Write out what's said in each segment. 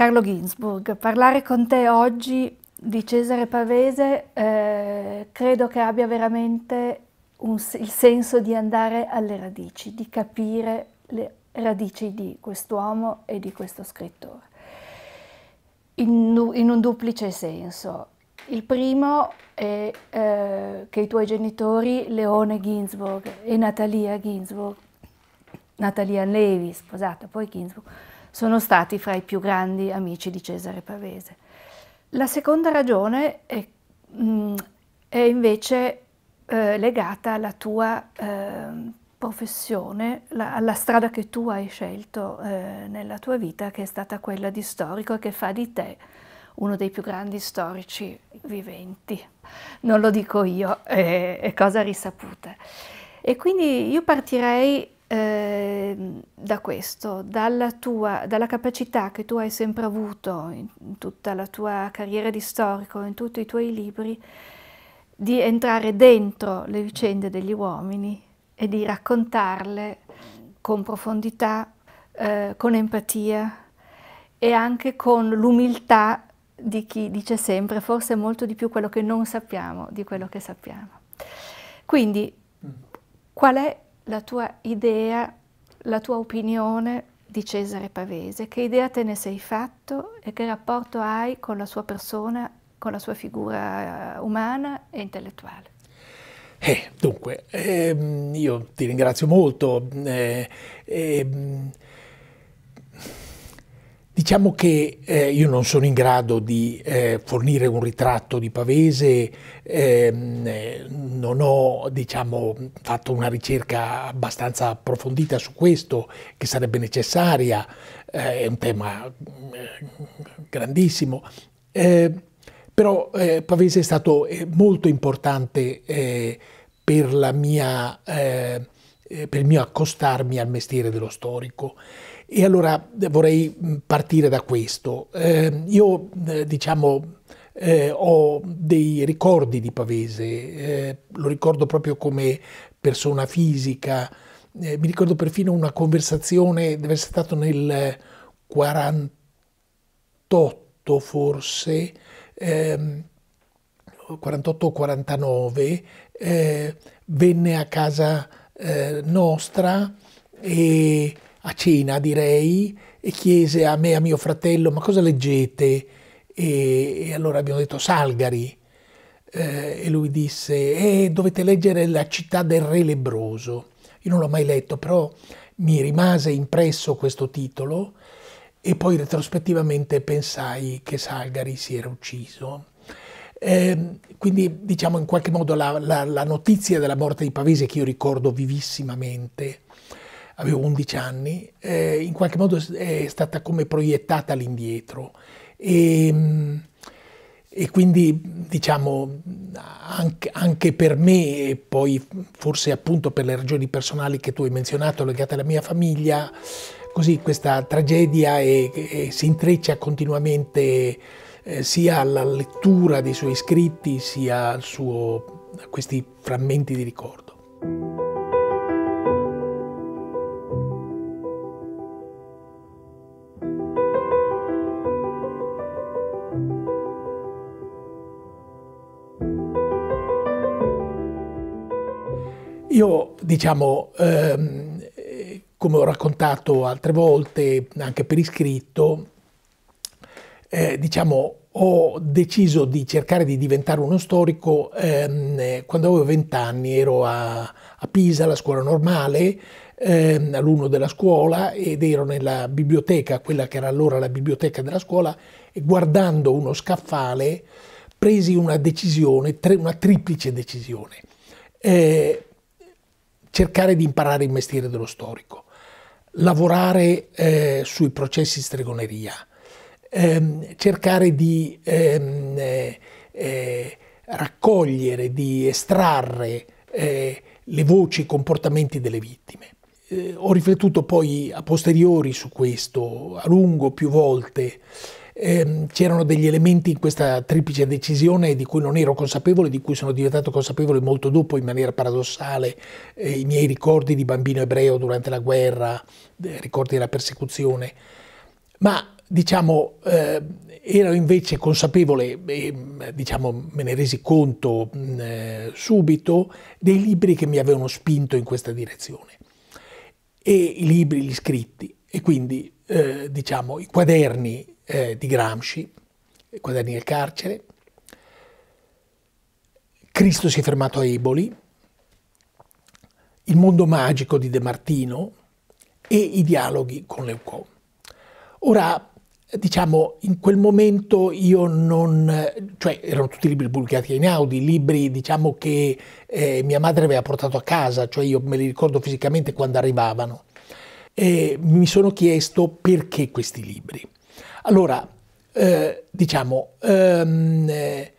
Carlo Ginsburg, parlare con te oggi di Cesare Pavese eh, credo che abbia veramente un, il senso di andare alle radici, di capire le radici di quest'uomo e di questo scrittore, in, in un duplice senso. Il primo è eh, che i tuoi genitori, Leone Ginsburg e Natalia Ginsburg, Natalia Levi, sposata poi Ginsburg, sono stati fra i più grandi amici di Cesare Pavese. La seconda ragione è, mh, mm, è invece eh, legata alla tua eh, professione, la, alla strada che tu hai scelto eh, nella tua vita, che è stata quella di storico e che fa di te uno dei più grandi storici viventi. Non lo dico io, è, eh, è cosa risaputa. E quindi io partirei Ehm, da questo, dalla, tua, dalla capacità che tu hai sempre avuto in, in tutta la tua carriera di storico, in tutti i tuoi libri, di entrare dentro le vicende degli uomini e di raccontarle con profondità, eh, con empatia e anche con l'umiltà di chi dice sempre forse molto di più quello che non sappiamo di quello che sappiamo. Quindi mm. qual è la tua idea, la tua opinione di Cesare Pavese, che idea te ne sei fatto e che rapporto hai con la sua persona, con la sua figura eh, umana e intellettuale. Eh, dunque, ehm, io ti ringrazio molto. Eh, ehm, Diciamo che eh, io non sono in grado di eh, fornire un ritratto di Pavese, ehm, non ho diciamo, fatto una ricerca abbastanza approfondita su questo che sarebbe necessaria, eh, è un tema eh, grandissimo, ehm, però eh, Pavese è stato eh, molto importante per, mia, per il mio accostarmi al mestiere dello storico. E allora vorrei partire da questo. Eh, io, eh, diciamo, eh, ho dei ricordi di Pavese, eh, lo ricordo proprio come persona fisica, eh, mi ricordo perfino una conversazione, deve essere stato nel 48 forse, ehm, 48 o 49, eh, venne a casa nostra e a cena, direi, e chiese a me e a mio fratello, ma cosa leggete? E, e allora abbiamo detto Salgari. Eh, e lui disse, eh, dovete leggere La città del re lebroso. Io non l'ho mai letto, però mi rimase impresso questo titolo e poi retrospettivamente pensai che Salgari si era ucciso. Eh, quindi diciamo in qualche modo la, la, la notizia della morte di Pavese, che io ricordo vivissimamente, avevo 11 anni, eh, in qualche modo è stata come proiettata all'indietro. E, ehm, e quindi diciamo anche, anche, per me e poi forse appunto per le ragioni personali che tu hai menzionato legate alla mia famiglia, così questa tragedia è, è, si intreccia continuamente eh, sia alla lettura dei suoi scritti sia suo, a questi frammenti di ricordo. Io, diciamo, ehm, come ho raccontato altre volte, anche per iscritto, eh, diciamo, ho deciso di cercare di diventare uno storico ehm, quando avevo vent'anni, ero a, a, Pisa, alla scuola normale, ehm, alunno della scuola ed ero nella biblioteca, quella che era allora la biblioteca della scuola, e guardando uno scaffale presi una decisione, tre, una triplice decisione. Eh, cercare di imparare il mestiere dello storico, lavorare eh, sui processi stregoneria, ehm, cercare di ehm, eh, eh, raccogliere, di estrarre eh, le voci e i comportamenti delle vittime. Eh, ho riflettuto poi a posteriori su questo a lungo più volte ehm, c'erano degli elementi in questa triplice decisione di cui non ero consapevole, di cui sono diventato consapevole molto dopo in maniera paradossale, eh, i miei ricordi di bambino ebreo durante la guerra, eh, ricordi della persecuzione, ma diciamo eh, ero invece consapevole, eh, diciamo me ne resi conto mh, mm, eh, subito, dei libri che mi avevano spinto in questa direzione e i libri, gli scritti e quindi eh, diciamo i quaderni eh, di Gramsci, Quaderni del carcere, Cristo si è fermato a Eboli, Il mondo magico di De Martino e i dialoghi con Leucò. Ora, diciamo, in quel momento io non... cioè erano tutti libri pubblicati in Audi, libri diciamo che eh, mia madre aveva portato a casa, cioè io me li ricordo fisicamente quando arrivavano. E mi sono chiesto perché questi libri. Allora, eh, diciamo, ehm, eh,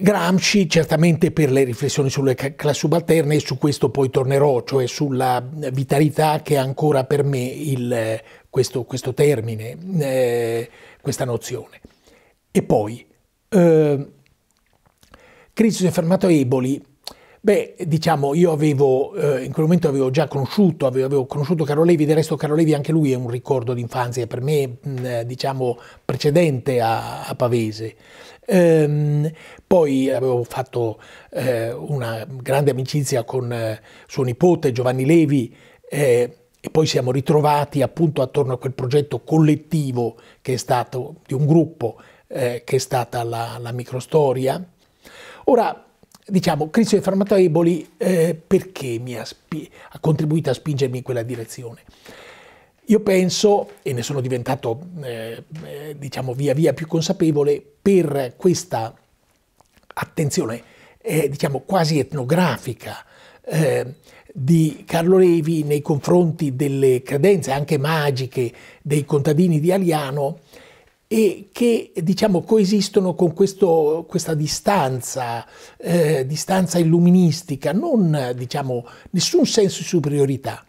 Gramsci certamente per le riflessioni sulle classi subalterne e su questo poi tornerò, cioè sulla vitalità che ha ancora per me il, questo, questo, termine, eh, questa nozione. E poi, eh, Cristo si è fermato a Eboli Beh, diciamo, io avevo, eh, in quel momento avevo già conosciuto, avevo, avevo, conosciuto Caro Levi, del resto Caro Levi anche lui è un ricordo d'infanzia per me, mh, mm, eh, diciamo, precedente a, a Pavese. Ehm, poi avevo fatto eh, una grande amicizia con eh, suo nipote Giovanni Levi eh, e poi siamo ritrovati appunto attorno a quel progetto collettivo che è stato, di un gruppo, eh, che è stata la, la microstoria. Ora, diciamo, crisi dei farmacoboli eh, perché mi ha, ha, contribuito a spingermi in quella direzione? Io penso, e ne sono diventato eh, eh diciamo via via più consapevole, per questa attenzione eh, diciamo quasi etnografica eh, di Carlo Levi nei confronti delle credenze anche magiche dei contadini di Aliano, e che diciamo coesistono con questo, questa distanza, eh, distanza illuministica, non diciamo nessun senso di superiorità,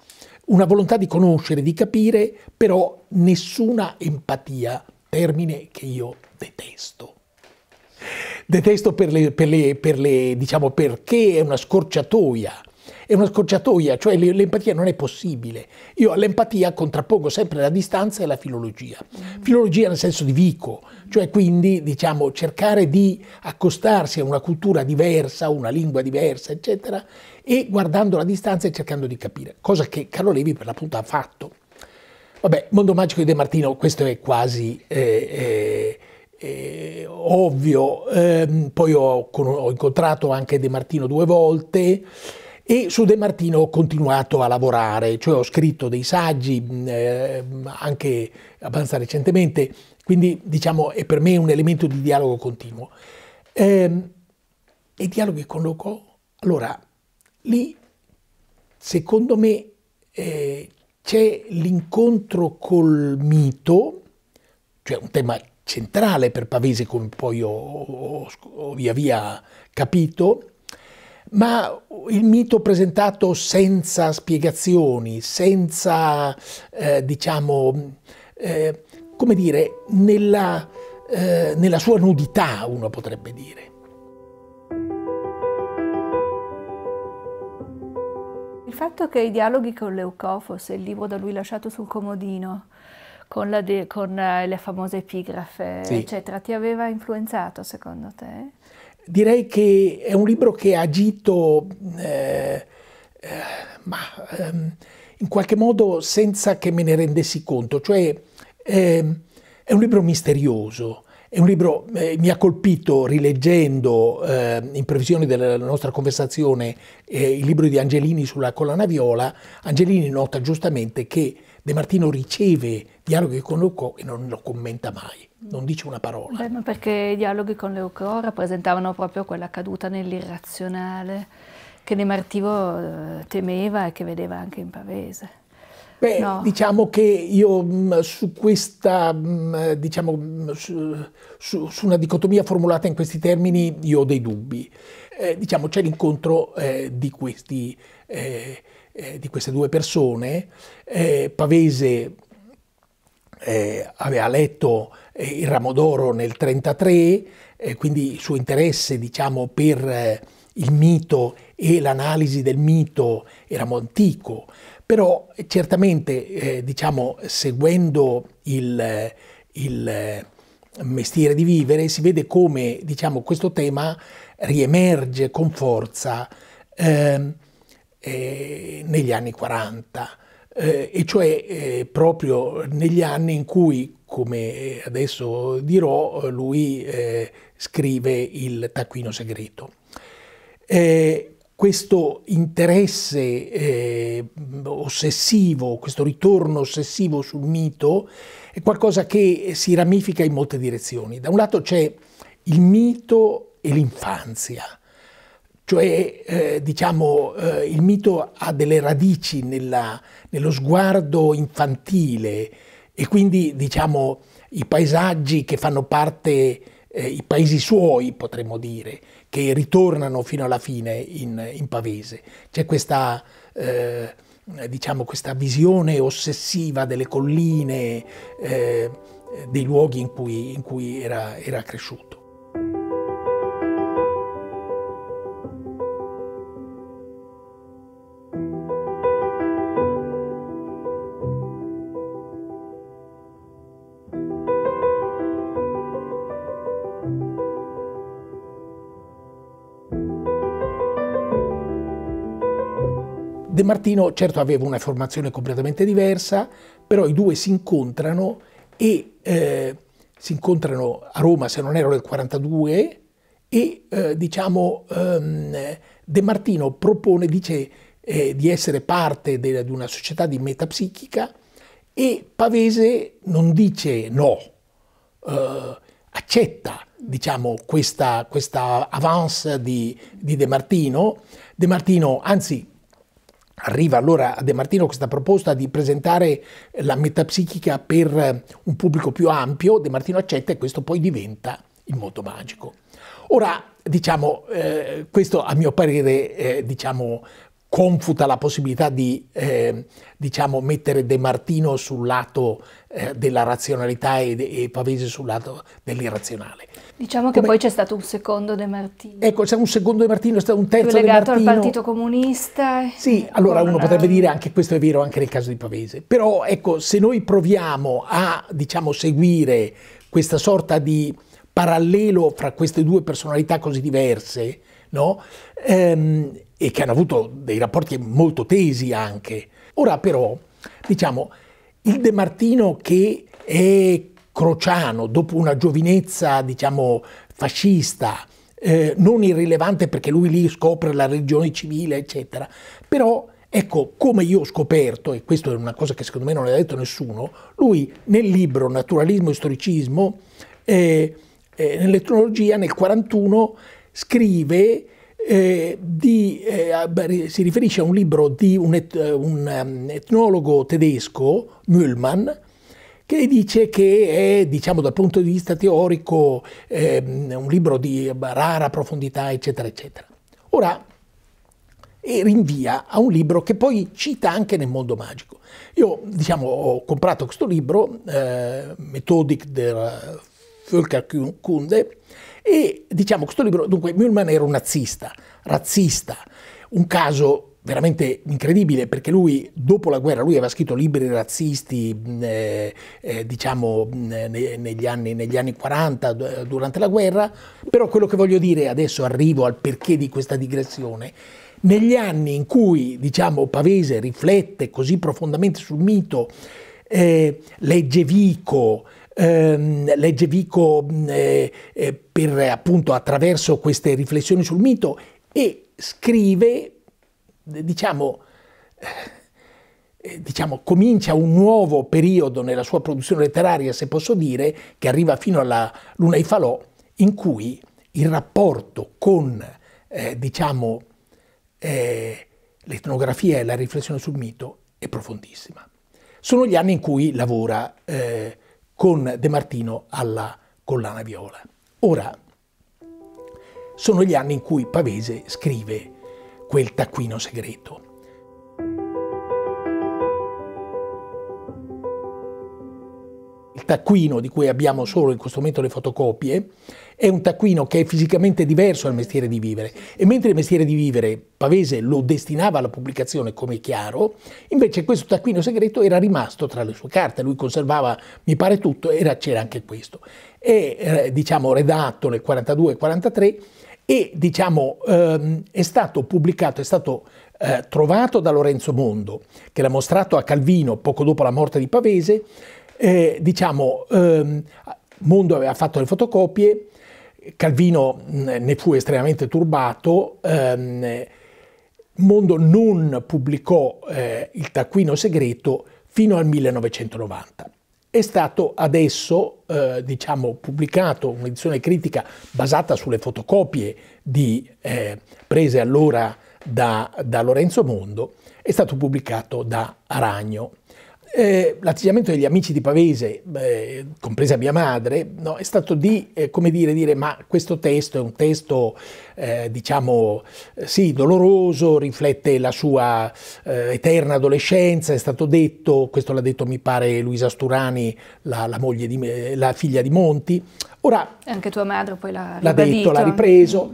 una volontà di conoscere, di capire, però nessuna empatia, termine che io detesto. Detesto per le, per le, per le, diciamo perché è una scorciatoia è una scorciatoia, cioè l'empatia non è possibile. Io all'empatia contrappongo sempre la distanza e la filologia. Filologia nel senso di vico, cioè quindi diciamo cercare di accostarsi a una cultura diversa, una lingua diversa, eccetera, e guardando la distanza e cercando di capire, cosa che Carlo Levi per l'appunto ha fatto. Vabbè, Mondo Magico di De Martino, questo è quasi... Eh, eh, eh, ovvio, eh, poi ho, ho, incontrato anche De Martino due volte, e su De Martino ho continuato a lavorare, cioè ho scritto dei saggi eh, anche abbastanza recentemente, quindi diciamo è per me un elemento di dialogo continuo. Eh, I dialoghi con Locò, allora lì secondo me eh, c'è l'incontro col mito, cioè un tema centrale per Pavese come poi ho, ho, ho via via capito, ma il mito presentato senza spiegazioni, senza, eh, diciamo, eh, come dire, nella, eh, nella sua nudità, uno potrebbe dire. Il fatto che i dialoghi con Leucofos, il libro da lui lasciato sul comodino, con, de, con eh, le famose epigrafe, sì. eccetera, ti aveva influenzato secondo te? direi che è un libro che ha agito, eh, eh, ma ehm, in qualche modo senza che me ne rendessi conto, cioè ehm, è un libro misterioso. È un libro, eh, mi ha colpito rileggendo eh, in previsione della nostra conversazione eh, il libro di Angelini sulla collana viola. Angelini nota giustamente che De Martino riceve dialoghi con Rocco e non lo commenta mai non dice una parola. Beh, ma perché i dialoghi con Leucro rappresentavano proprio quella caduta nell'irrazionale che Nemartivo eh, temeva e che vedeva anche in Pavese. Beh, no. diciamo che io mm, su questa, mm, eh, diciamo, mm, su, su, una dicotomia formulata in questi termini, io ho dei dubbi. Eh, diciamo, c'è l'incontro eh, di questi... Eh, eh di queste due persone. Eh, Pavese eh, aveva letto eh, il ramo d'oro nel 1933, eh, quindi il suo interesse diciamo, per eh, il mito e l'analisi del mito era molto antico, però certamente diciamo, seguendo il, il mestiere di vivere, si vede come diciamo, questo tema riemerge con forza eh, eh, negli anni 40 eh, e cioè eh, proprio negli anni in cui, come eh, adesso dirò, eh, lui eh, scrive il Taccuino Segreto. Eh, questo interesse ossessivo, questo ritorno ossessivo sul mito è qualcosa che si ramifica in molte direzioni. Da un lato c'è il mito e l'infanzia. Cioè, eh, diciamo, eh, il mito ha delle radici nella, nello sguardo infantile e quindi, diciamo, i paesaggi che fanno parte, eh, i paesi suoi, potremmo dire, che ritornano fino alla fine in, in Pavese. C'è questa eh, diciamo, questa visione ossessiva delle colline, eh, dei luoghi in cui, in cui era, era cresciuto. De Martino certo aveva una formazione completamente diversa, però i due si incontrano e eh, si incontrano a Roma, se non erro nel 42, e eh, diciamo ehm, De Martino propone, dice eh, di essere parte di una società di metapsichica e Pavese non dice no, eh, accetta diciamo, questa, questa avance di, di De Martino. De Martino, anzi, Arriva allora a De Martino questa proposta di presentare la metapsichica per eh, un pubblico più ampio, De Martino accetta e questo poi diventa il moto magico. Ora, diciamo, eh, questo a mio parere eh, diciamo, confuta la possibilità di eh, diciamo, mettere De Martino sul lato eh, della razionalità e, e, Pavese sul lato dell'irrazionale. Diciamo Come... che poi c'è stato un secondo De Martino. Ecco, c'è un secondo De Martino, è stato un terzo De Martino. legato al Partito Comunista. Sì, allora uno potrebbe dire anche questo è vero anche nel caso di Pavese. Però ecco, se noi proviamo a diciamo, seguire questa sorta di parallelo fra queste due personalità così diverse, no? ehm, e che hanno avuto dei rapporti molto tesi anche. Ora però, diciamo, il De Martino che è crociano dopo una giovinezza, diciamo, fascista, eh, non irrilevante perché lui lì scopre la religione civile, eccetera, però Ecco, come io ho scoperto, e questa è una cosa che secondo me non ha detto nessuno, lui nel libro Naturalismo e Storicismo, eh, eh, nell'etnologia, nel 1941, scrive eh, di, eh, si riferisce a un libro di un, et, un um, etnologo tedesco, Mühlmann, che dice che è, diciamo, dal punto di vista teorico, eh, un libro di rara profondità, eccetera, eccetera. Ora, e rinvia a un libro che poi cita anche nel mondo magico. Io, diciamo, ho comprato questo libro, eh, Methodic der Volker Kunde, e diciamo questo libro, dunque Mühlmann era un nazista, razzista, un caso veramente incredibile perché lui dopo la guerra lui aveva scritto libri razzisti eh, eh, diciamo ne, negli, anni, negli, anni, 40 eh, durante la guerra però quello che voglio dire adesso arrivo al perché di questa digressione negli anni in cui diciamo Pavese riflette così profondamente sul mito eh, legge Vico ehm, legge Vico mm, eh, eh, per, appunto, attraverso queste riflessioni sul mito e scrive, diciamo, eh, diciamo, comincia un nuovo periodo nella sua produzione letteraria, se posso dire, che arriva fino alla Luna e Falò, in cui il rapporto con, eh, diciamo, eh, l'etnografia e la riflessione sul mito è profondissima. Sono gli anni in cui lavora eh, con De Martino alla collana viola. Ora, sono gli anni in cui Pavese scrive quel taccuino segreto. Il taccuino di cui abbiamo solo in questo momento le fotocopie è un taccuino che è fisicamente diverso dal mestiere di vivere e mentre il mestiere di vivere Pavese lo destinava alla pubblicazione come chiaro, invece questo taccuino segreto era rimasto tra le sue carte, lui conservava mi pare tutto, c'era anche questo. È eh, diciamo redatto nel 42 43 e diciamo, ehm, è stato pubblicato, è stato eh, trovato da Lorenzo Mondo, che l'ha mostrato a Calvino poco dopo la morte di Pavese, eh, diciamo, ehm, Mondo aveva fatto le fotocopie, Calvino mm, ne fu estremamente turbato, ehm, Mondo non pubblicò eh, il taccuino segreto fino al 1990. È stato adesso eh, diciamo, pubblicato un'edizione critica basata sulle fotocopie di, eh, prese allora da, da Lorenzo Mondo, è stato pubblicato da Aragno. Eh, l'atteggiamento degli amici di Pavese, eh, compresa mia madre, no, è stato di, eh, come dire, dire, ma questo testo è un testo, eh, diciamo, eh, sì, doloroso, riflette la sua eh, eterna adolescenza, è stato detto, questo l'ha detto mi pare Luisa Sturani, la, la, di, la figlia di Monti. Ora, Anche tua madre poi l'ha, l'ha detto, l'ha ripreso.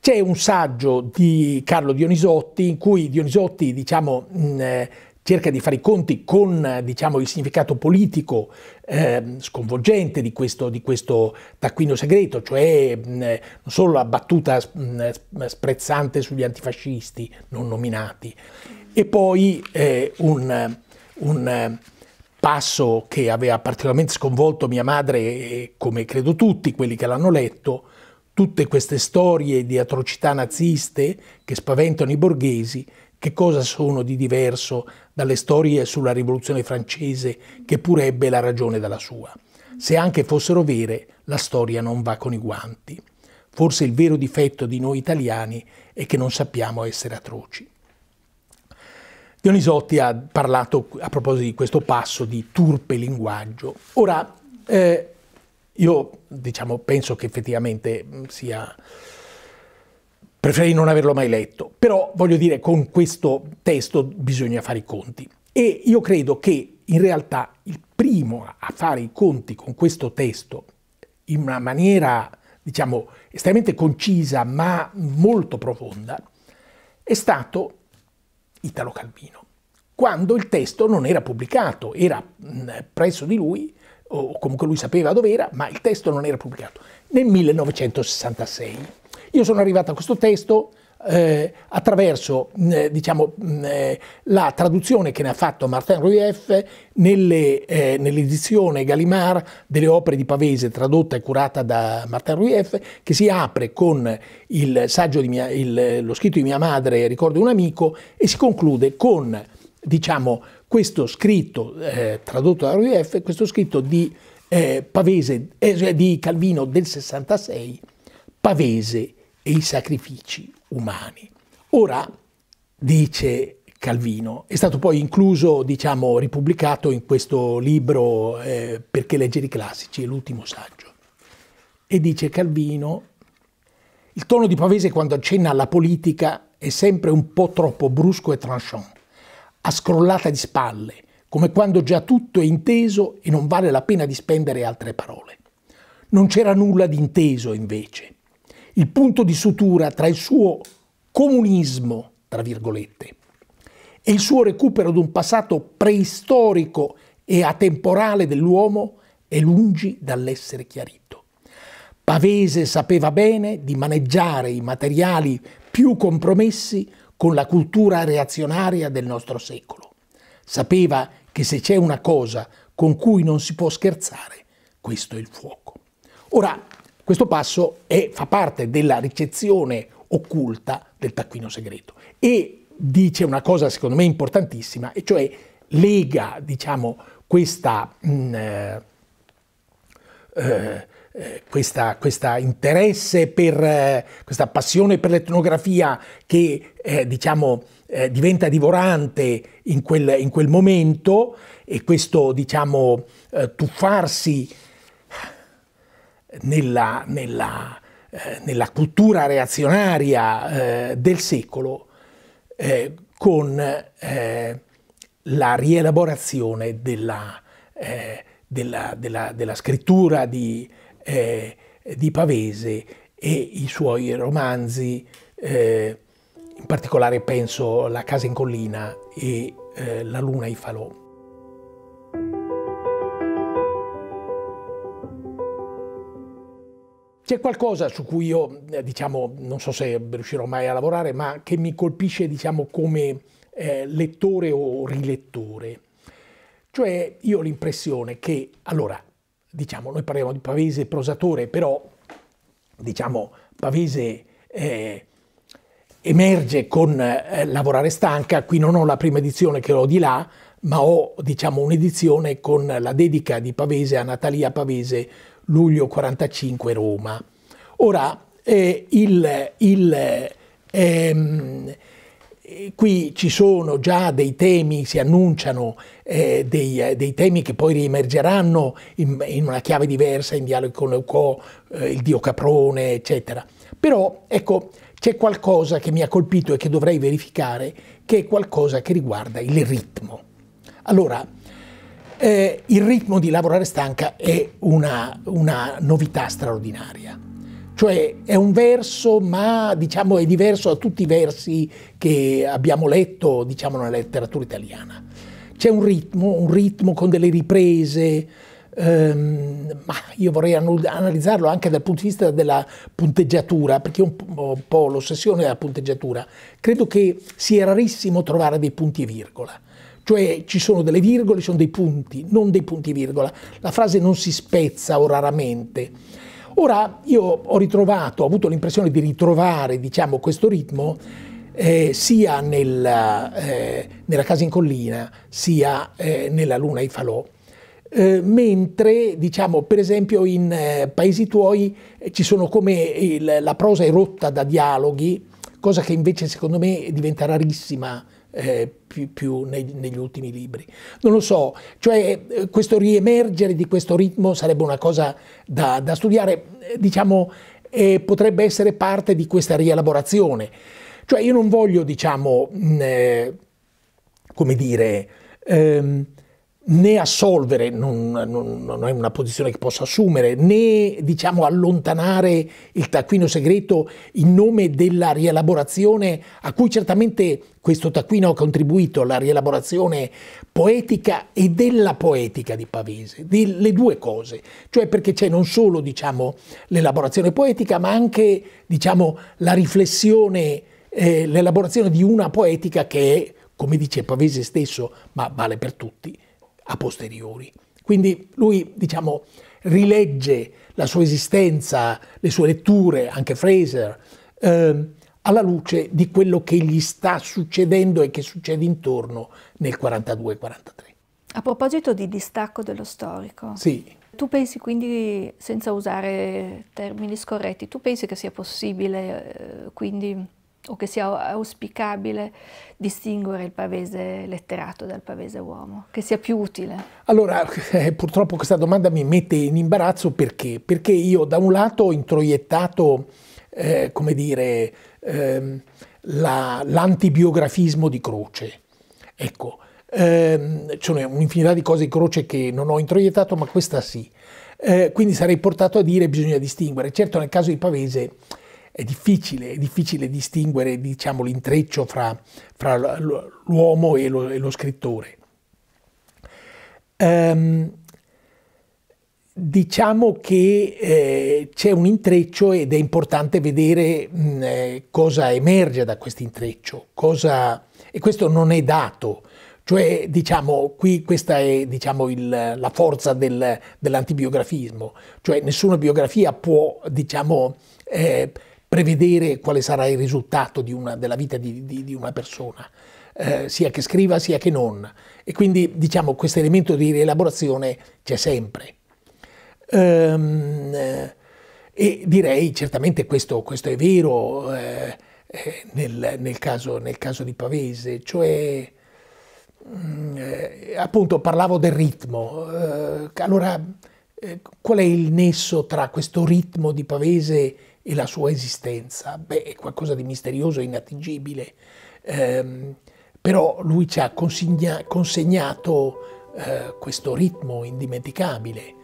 C'è un saggio di Carlo Dionisotti in cui Dionisotti, diciamo, mh, cerca di fare i conti con diciamo, il significato politico eh, sconvolgente di questo, di questo, taccuino segreto, cioè mh, non solo la battuta mh, sprezzante sugli antifascisti non nominati, e poi eh, un, un passo che aveva particolarmente sconvolto mia madre e come credo tutti quelli che l'hanno letto, tutte queste storie di atrocità naziste che spaventano i borghesi, che cosa sono di diverso dalle storie sulla rivoluzione francese che pure ebbe la ragione dalla sua. Se anche fossero vere, la storia non va con i guanti. Forse il vero difetto di noi italiani è che non sappiamo essere atroci. Dionisotti ha parlato a proposito di questo passo di turpe linguaggio. Ora, eh, io diciamo, penso che effettivamente mm, sia Preferì non averlo mai letto, però voglio dire con questo testo bisogna fare i conti. E io credo che in realtà il primo a fare i conti con questo testo in una maniera, diciamo, estremamente concisa ma molto profonda, è stato Italo Calvino, quando il testo non era pubblicato, era mm, presso di lui, o comunque lui sapeva dove era, ma il testo non era pubblicato, nel 1966. Io sono arrivato a questo testo eh, attraverso eh, diciamo, mh, eh, la traduzione che ne ha fatto Martin Rueff eh, nell'edizione Gallimard delle opere di Pavese, tradotta e curata da Martin Rueff, che si apre con il saggio di mia, il, lo scritto di mia madre, ricordo un amico, e si conclude con diciamo, questo scritto eh, tradotto da Rueff, questo scritto di, eh, Pavese, eh, cioè di Calvino del 66, Pavese e i sacrifici umani. Ora, dice Calvino, è stato poi incluso, diciamo, ripubblicato in questo libro eh, Perché leggere i classici, è l'ultimo saggio. E dice Calvino, il tono di Pavese quando accenna alla politica è sempre un po' troppo brusco e tranchant, a scrollata di spalle, come quando già tutto è inteso e non vale la pena di spendere altre parole. Non c'era nulla di inteso invece il punto di sutura tra il suo comunismo, tra virgolette, e il suo recupero di un passato preistorico e atemporale dell'uomo è lungi dall'essere chiarito. Pavese sapeva bene di maneggiare i materiali più compromessi con la cultura reazionaria del nostro secolo. Sapeva che se c'è una cosa con cui non si può scherzare, questo è il fuoco. Ora, questo passo è, fa parte della ricezione occulta del taccuino segreto e dice una cosa secondo me importantissima, e cioè lega diciamo, questa, mh, mm, eh, eh, questa, questa, interesse per eh, questa passione per l'etnografia che eh, diciamo, diventa divorante in quel, in quel, momento e questo diciamo, tuffarsi nella, nella, eh, nella cultura reazionaria eh, del secolo eh, con eh, la rielaborazione della, eh, della, della, della scrittura di, eh, di, Pavese e i suoi romanzi, in particolare penso La casa in collina e La luna e i falò. C'è qualcosa su cui io, eh, diciamo, non so se riuscirò mai a lavorare, ma che mi colpisce, diciamo, come eh, lettore o rilettore. Cioè, io ho l'impressione che, allora, diciamo, noi parliamo di Pavese prosatore, però, diciamo, Pavese eh, emerge con eh, Lavorare stanca, qui non ho la prima edizione che ho di là, ma ho, diciamo, un'edizione con la dedica di Pavese a Natalia Pavese, luglio 45 Roma. Ora, eh, il, il, ehm, qui ci sono già dei temi, si annunciano eh, dei, eh, dei, temi che poi riemergeranno in, in, una chiave diversa, in dialogo con Leucò, eh, il dio Caprone, eccetera. Però, ecco, c'è qualcosa che mi ha colpito e che dovrei verificare, che è qualcosa che riguarda il ritmo. Allora, eh, il ritmo di lavorare stanca è una, una novità straordinaria cioè è un verso ma diciamo, è diverso da tutti i versi che abbiamo letto diciamo, nella letteratura italiana. C'è un ritmo, un ritmo con delle riprese, ehm, ma io vorrei analizzarlo anche dal punto di vista della punteggiatura, perché ho un po' l'ossessione della punteggiatura. Credo che sia rarissimo trovare dei punti e virgola cioè ci sono delle virgole, ci sono dei punti, non dei punti virgola. La frase non si spezza o raramente. Ora io ho ritrovato, ho avuto l'impressione di ritrovare diciamo, questo ritmo eh, sia nella, eh, nella, Casa in Collina sia eh, nella Luna e Falò. Eh, mentre diciamo, per esempio in eh, Paesi tuoi eh, ci sono come il, la prosa è rotta da dialoghi, cosa che invece secondo me diventa rarissima eh, più, più neg negli ultimi libri. Non lo so, cioè eh, questo riemergere di questo ritmo sarebbe una cosa da, da studiare, eh, diciamo, eh, potrebbe essere parte di questa rielaborazione. Cioè io non voglio, diciamo, mh, mm, eh, come dire... Ehm, né assolvere, non, non, non, è una posizione che possa assumere, né diciamo, allontanare il taccuino segreto in nome della rielaborazione a cui certamente questo taccuino ha contribuito, la rielaborazione poetica e della poetica di Pavese, delle due cose, cioè perché c'è non solo diciamo, l'elaborazione poetica ma anche diciamo, la riflessione, eh, l'elaborazione di una poetica che è, come dice Pavese stesso, ma vale per tutti, a posteriori. Quindi lui, diciamo, rilegge la sua esistenza, le sue letture, anche Fraser, eh, alla luce di quello che gli sta succedendo e che succede intorno nel 42-43. A proposito di distacco dello storico, sì. tu pensi quindi, senza usare termini scorretti, tu pensi che sia possibile eh, quindi o che sia auspicabile distinguere il pavese letterato dal pavese uomo, che sia più utile? Allora, eh, purtroppo questa domanda mi mette in imbarazzo perché? Perché io da un lato ho introiettato, eh, come dire, ehm, l'antibiografismo di Croce. Ecco, ehm, c'è un'infinità di cose di Croce che non ho introiettato, ma questa sì. Eh, quindi sarei portato a dire che bisogna distinguere. Certo nel caso di Pavese è difficile, è difficile distinguere diciamo, l'intreccio fra, fra l'uomo e, e lo, scrittore. Um, diciamo che eh, c'è un intreccio ed è importante vedere mh, eh, cosa emerge da questo intreccio, cosa... e questo non è dato. Cioè, diciamo, qui questa è diciamo, il, la forza del, dell'antibiografismo, cioè nessuna biografia può, diciamo, eh, prevedere quale sarà il risultato una, della vita di, di, di una persona, eh, sia che scriva sia che non. E quindi diciamo questo elemento di rielaborazione c'è sempre. Ehm, eh, e direi certamente questo, questo è vero eh, eh, nel, nel, caso, nel, caso, di Pavese, cioè mh, mm, eh, appunto parlavo del ritmo. Eh, allora qual è il nesso tra questo ritmo di Pavese e la sua esistenza, beh, è qualcosa di misterioso e inattingibile, ehm, però lui ci ha consegna consegnato eh, questo ritmo indimenticabile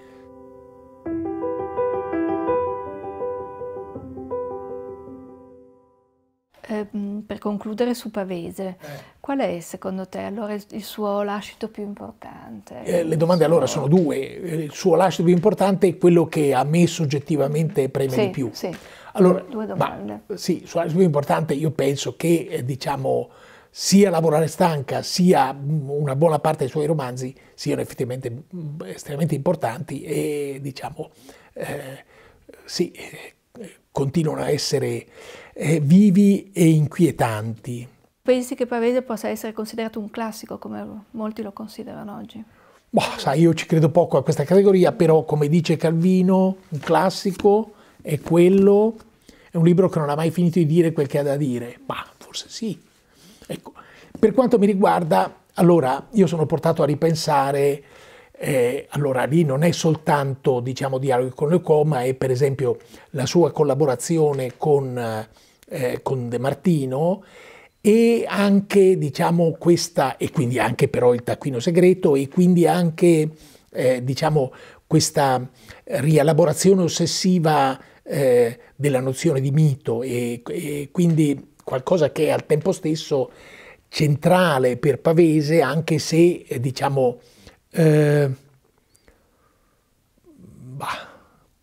Ehm, per concludere su Pavese, eh. qual è secondo te allora il suo lascito più importante? Eh, le domande suo... allora sono due, eh, il suo lascito più importante è quello che a me soggettivamente preme sì, di più. Sì. Allora, due domande. Ma, sì, il suo lascito più importante io penso che eh, diciamo sia lavorare stanca, sia mm, una buona parte dei suoi romanzi siano effettivamente mm, estremamente importanti e diciamo eh, sì, continuano a essere eh, vivi e inquietanti. Pensi che Pavese possa essere considerato un classico come molti lo considerano oggi? Boh, sai, io ci credo poco a questa categoria, però come dice Calvino, un classico è quello, è un libro che non ha mai finito di dire quel che ha da dire, ma forse sì. Ecco. Per quanto mi riguarda, allora io sono portato a ripensare, eh, allora lì non è soltanto, diciamo, dialoghi con Leucò, ma è per esempio la sua collaborazione con... Eh, eh, con De Martino e anche diciamo questa e quindi anche però il taccuino segreto e quindi anche eh, diciamo questa rielaborazione ossessiva eh, della nozione di mito e, e, quindi qualcosa che è al tempo stesso centrale per Pavese anche se eh, diciamo eh,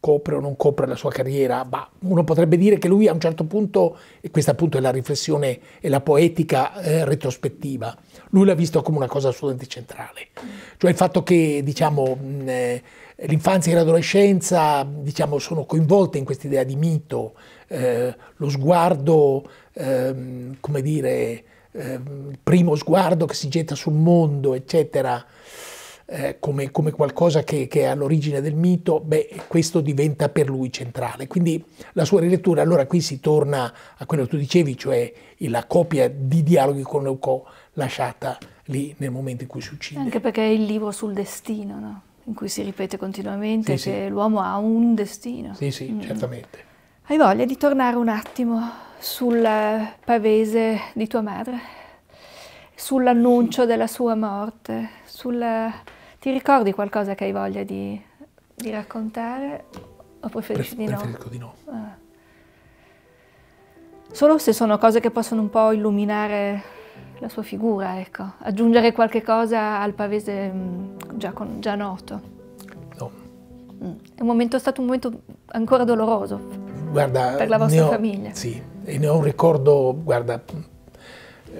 copre o non copre la sua carriera, ma uno potrebbe dire che lui a un certo punto, e questa appunto è la riflessione e la poetica eh, retrospettiva, lui l'ha visto come una cosa assolutamente centrale, cioè il fatto che diciamo, eh, l'infanzia e l'adolescenza diciamo, sono coinvolte in questa idea di mito, eh, lo sguardo, ehm, come dire, ehm, il primo sguardo che si getta sul mondo, eccetera. Eh, come, come, qualcosa che, che è all'origine del mito, beh, questo diventa per lui centrale. Quindi la sua rilettura, allora qui si torna a quello che tu dicevi, cioè la copia di dialoghi con Leucò lasciata lì nel momento in cui si uccide. Anche perché è il libro sul destino, no? in cui si ripete continuamente sì, che sì. l'uomo ha un destino. Sì, sì, mm. certamente. Hai voglia di tornare un attimo sul eh, pavese di tua madre? sull'annuncio della sua morte. Sulla... Ti ricordi qualcosa che hai voglia di, di raccontare o preferisci Pref di no? Preferisco di no. Ah. Solo se sono cose che possono un po' illuminare la sua figura, ecco, aggiungere qualche cosa al pavese mm, già, con, già noto. No. Mm. È, momento, è, stato un momento ancora doloroso guarda, per la vostra ho, famiglia. Sì, e ne ho un ricordo, guarda,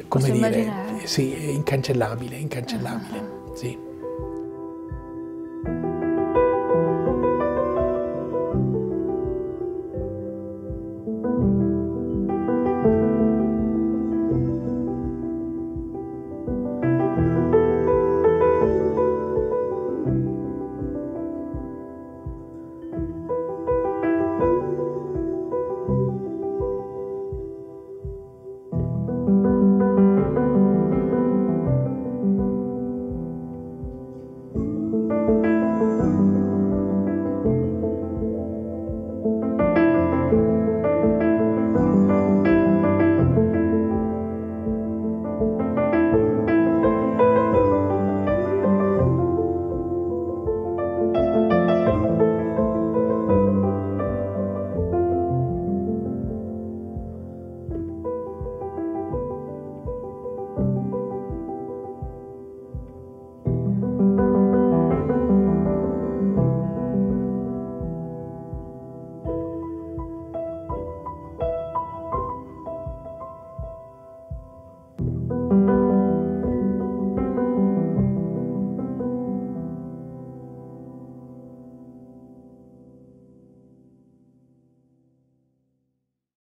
come Posso dire, immaginare. sì, incancellabile, incancellabile, uh ah. -huh. sì.